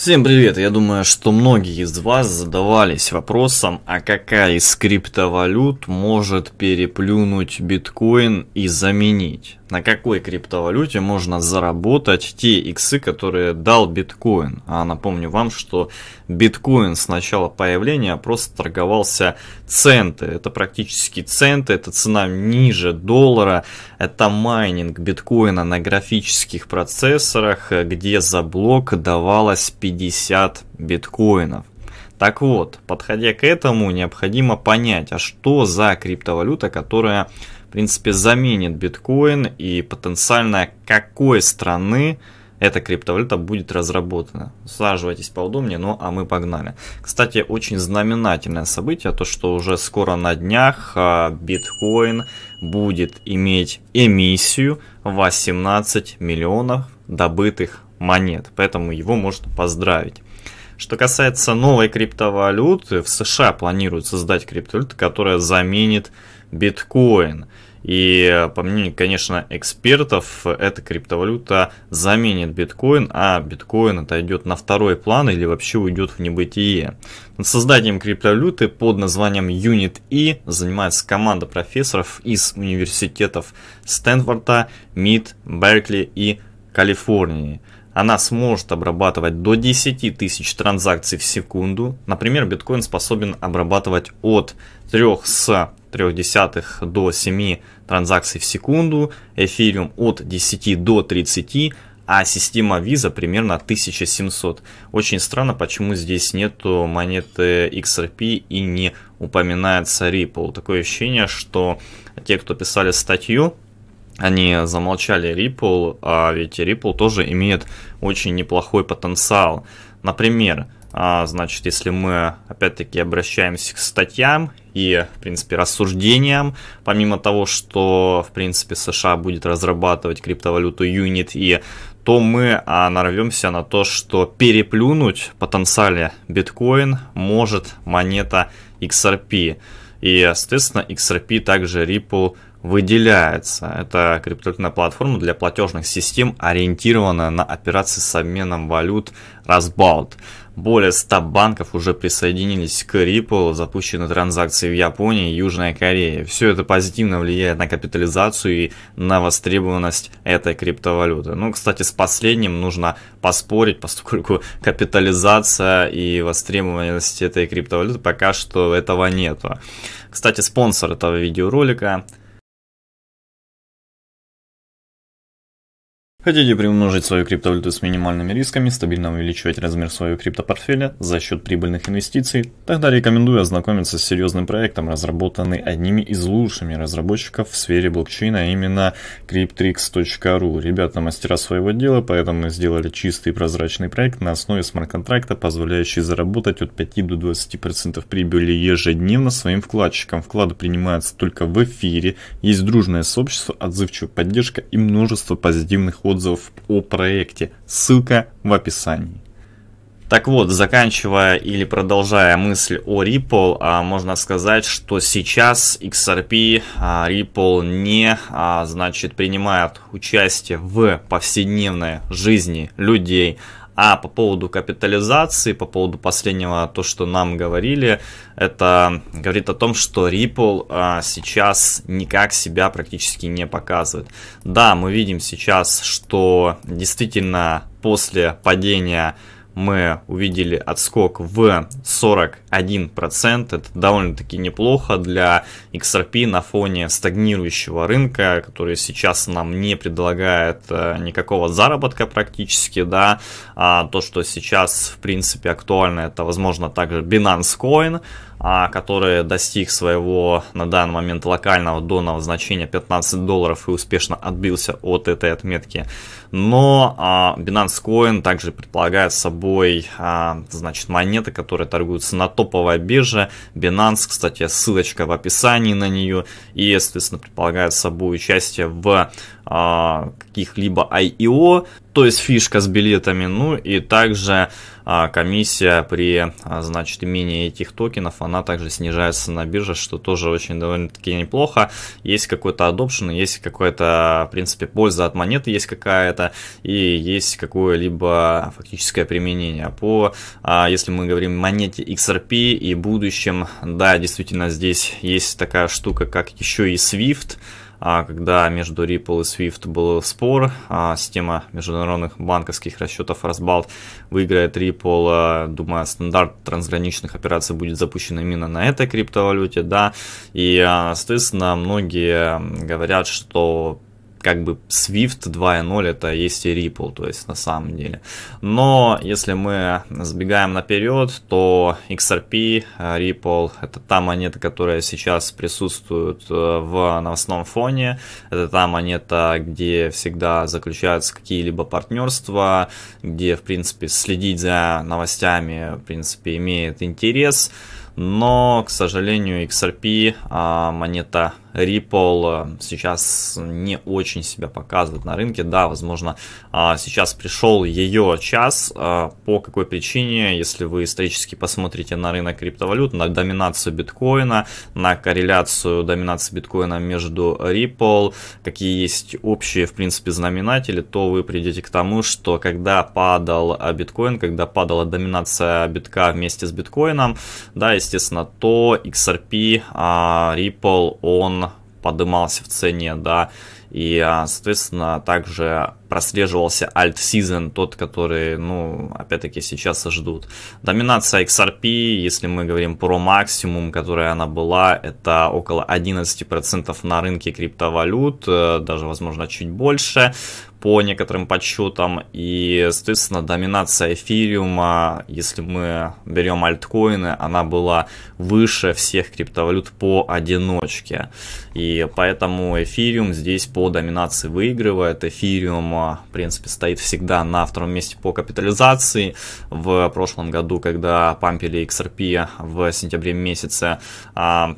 Всем привет! Я думаю, что многие из вас задавались вопросом, а какая из криптовалют может переплюнуть биткоин и заменить? На какой криптовалюте можно заработать те иксы, которые дал биткоин? А напомню вам, что биткоин с начала появления просто торговался центы, это практически центы, это цена ниже доллара, это майнинг биткоина на графических процессорах, где за блок давалось 50 биткоинов. Так вот, подходя к этому, необходимо понять, а что за криптовалюта, которая, в принципе, заменит биткоин и потенциально какой страны эта криптовалюта будет разработана. Саживайтесь поудобнее, ну а мы погнали. Кстати, очень знаменательное событие, то что уже скоро на днях а, биткоин будет иметь эмиссию 18 миллионов добытых монет, поэтому его можно поздравить. Что касается новой криптовалюты, в США планируют создать криптовалюту, которая заменит биткоин. И по мнению, конечно, экспертов, эта криптовалюта заменит биткоин, а биткоин отойдет на второй план или вообще уйдет в небытие. Над созданием криптовалюты под названием Unit E занимается команда профессоров из университетов Стэнфорда, МИД, Беркли и Калифорнии. Она сможет обрабатывать до 10 тысяч транзакций в секунду. Например, биткоин способен обрабатывать от 3 с 0,3 до 7 транзакций в секунду, эфириум от 10 до 30, а система Visa примерно 1700. Очень странно, почему здесь нету монеты XRP и не упоминается Ripple. Такое ощущение, что те, кто писали статью, они замолчали Ripple, а ведь Ripple тоже имеет очень неплохой потенциал. Например, а, значит, если мы опять-таки обращаемся к статьям и, в принципе, рассуждениям. Помимо того, что, в принципе, США будет разрабатывать криптовалюту Unit и то мы а, нарвемся на то, что переплюнуть потенциале биткоин может монета XRP. И, соответственно, XRP также Ripple выделяется. Это криптовалютная платформа для платежных систем, ориентированная на операции с обменом валют Разбалт. Более 100 банков уже присоединились к Ripple, запущены транзакции в Японии и Южной Корее. Все это позитивно влияет на капитализацию и на востребованность этой криптовалюты. Ну, кстати, с последним нужно поспорить, поскольку капитализация и востребованность этой криптовалюты пока что этого нету. Кстати, спонсор этого видеоролика – Хотите приумножить свою криптовалюту с минимальными рисками, стабильно увеличивать размер своего криптопортфеля за счет прибыльных инвестиций? Тогда рекомендую ознакомиться с серьезным проектом, разработанный одними из лучшими разработчиков в сфере блокчейна, а именно cryptrix.ru. Ребята мастера своего дела, поэтому сделали чистый и прозрачный проект на основе смарт-контракта, позволяющий заработать от 5 до 20% прибыли ежедневно своим вкладчикам. Вклады принимаются только в эфире, есть дружное сообщество, отзывчивая поддержка и множество позитивных отзывов отзыв о проекте. Ссылка в описании. Так вот, заканчивая или продолжая мысль о Ripple, а, можно сказать, что сейчас XRP, а, Ripple не, а, значит, принимает участие в повседневной жизни людей, а по поводу капитализации, по поводу последнего, то, что нам говорили, это говорит о том, что Ripple а, сейчас никак себя практически не показывает. Да, мы видим сейчас, что действительно после падения мы увидели отскок в 41%. Это довольно-таки неплохо для XRP на фоне стагнирующего рынка, который сейчас нам не предлагает э, никакого заработка практически, да, а то, что сейчас, в принципе, актуально, это, возможно, также Binance Coin, а, который достиг своего на данный момент локального донного значения 15 долларов и успешно отбился от этой отметки. Но а, Binance Coin также предполагает собой собой, а, значит, монеты, которые торгуются на топовой бирже. Binance, кстати, ссылочка в описании на нее. И, соответственно, предполагает собой участие в а, каких-либо IEO, то есть фишка с билетами, ну и также а, комиссия при, а, значит, имении этих токенов, она также снижается на бирже, что тоже очень довольно-таки неплохо. Есть какой-то adoption, есть какая-то, в принципе, польза от монеты есть какая-то, и есть какое-либо фактическое применение. А по, а, если мы говорим монете XRP и будущем, да, действительно, здесь есть такая штука, как еще и Swift, а, когда между Ripple и Swift был спор, а, система международных банковских расчетов Rasbalt выиграет Ripple, а, думаю, стандарт трансграничных операций будет запущен именно на этой криптовалюте, да, и, соответственно, многие говорят, что как бы Swift 2.0 это есть и Ripple, то есть на самом деле. Но если мы сбегаем наперед, то XRP, э, Ripple это та монета, которая сейчас присутствует э, в новостном фоне. Это та монета, где всегда заключаются какие-либо партнерства, где, в принципе, следить за новостями, в принципе, имеет интерес. Но, к сожалению, XRP э, монета Ripple э, сейчас не очень себя показывает на рынке. Да, возможно, а, сейчас пришел ее час. А, по какой причине, если вы исторически посмотрите на рынок криптовалют, на доминацию биткоина, на корреляцию доминации биткоина между Ripple, какие есть общие, в принципе, знаменатели, то вы придете к тому, что когда падал биткоин, когда падала доминация битка вместе с биткоином, да, естественно, то XRP, а, Ripple, он подымался в цене, да, и, а, соответственно, также прослеживался Alt Season, тот, который, ну, опять-таки сейчас ждут. Доминация XRP, если мы говорим про максимум, которая она была, это около 11% на рынке криптовалют, э, даже, возможно, чуть больше по некоторым подсчетам. И, соответственно, доминация эфириума, если мы берем альткоины, она была выше всех криптовалют по одиночке. И поэтому эфириум здесь по доминации выигрывает. Эфириум, а, в принципе, стоит всегда на втором месте по капитализации. В прошлом году, когда пампили XRP в сентябре месяце, а,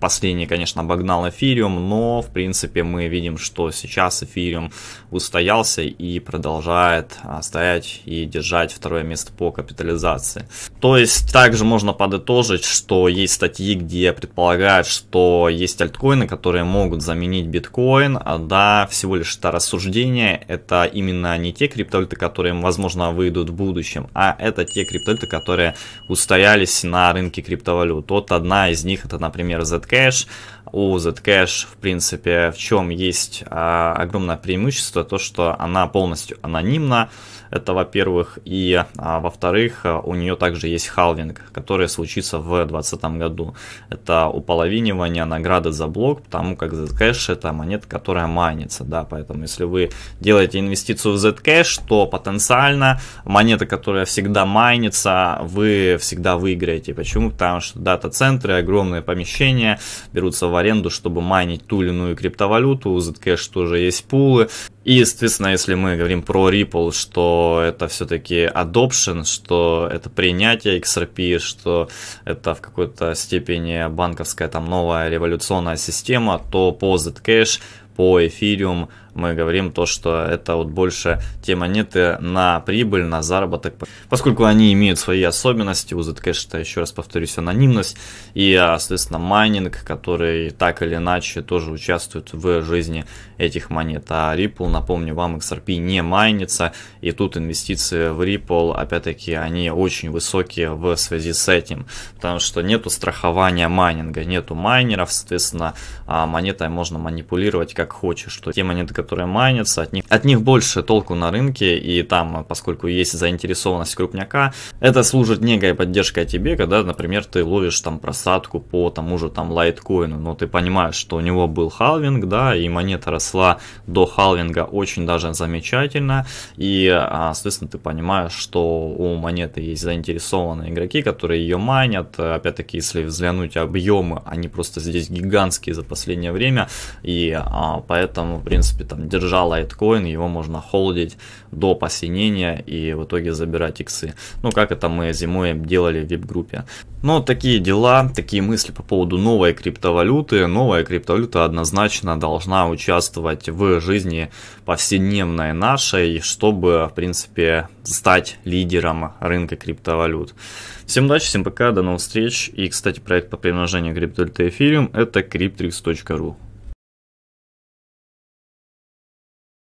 Последний, конечно, обогнал эфириум, но, в принципе, мы видим, что сейчас эфириум устоялся и продолжает а, стоять и держать второе место по капитализации. То есть, также можно подытожить, что есть статьи, где предполагают, что есть альткоины, которые могут заменить биткоин, а да, всего лишь это рассуждение, это именно не те криптовалюты, которые, возможно, выйдут в будущем, а это те криптовалюты, которые устоялись на рынке криптовалют. Вот одна из них, это, например, ZK. Zcash. У Zcash, в принципе, в чем есть а, огромное преимущество, то что она полностью анонимна, это во-первых, и а, во-вторых, у нее также есть халвинг, который случится в 2020 году. Это уполовинивание награды за блок, потому как Zcash это монета, которая майнится, да, поэтому если вы делаете инвестицию в Zcash, то потенциально монета, которая всегда майнится, вы всегда выиграете. Почему? Потому что дата-центры, огромные помещения, берутся в аренду, чтобы майнить ту или иную криптовалюту, у Zcash тоже есть пулы. И, естественно, если мы говорим про Ripple, что это все-таки adoption, что это принятие XRP, что это в какой-то степени банковская там новая революционная система, то по Zcash, по Ethereum мы говорим то, что это вот больше те монеты на прибыль, на заработок, поскольку они имеют свои особенности, у Zcash это, еще раз повторюсь, анонимность и, а, соответственно, майнинг, который так или иначе тоже участвует в жизни этих монет. А Ripple, напомню вам, XRP не майнится, и тут инвестиции в Ripple, опять-таки, они очень высокие в связи с этим, потому что нету страхования майнинга, нету майнеров, соответственно, а, монетой можно манипулировать как хочешь, что те монеты, которые майнятся, от них, от них больше толку на рынке, и там, поскольку есть заинтересованность крупняка, это служит некой поддержкой тебе, когда, например, ты ловишь там просадку по тому же там лайткоину, но ты понимаешь, что у него был халвинг, да, и монета росла до халвинга очень даже замечательно, и, а, соответственно, ты понимаешь, что у монеты есть заинтересованные игроки, которые ее майнят, опять-таки, если взглянуть объемы, они просто здесь гигантские за последнее время, и а, поэтому, в принципе, там держа лайткоин, его можно холдить до посинения и в итоге забирать иксы. Ну, как это мы зимой делали в вип-группе. Но такие дела, такие мысли по поводу новой криптовалюты. Новая криптовалюта однозначно должна участвовать в жизни повседневной нашей, чтобы, в принципе, стать лидером рынка криптовалют. Всем удачи, всем пока, до новых встреч. И, кстати, проект по приумножению криптовалюты эфириум это cryptrix.ru.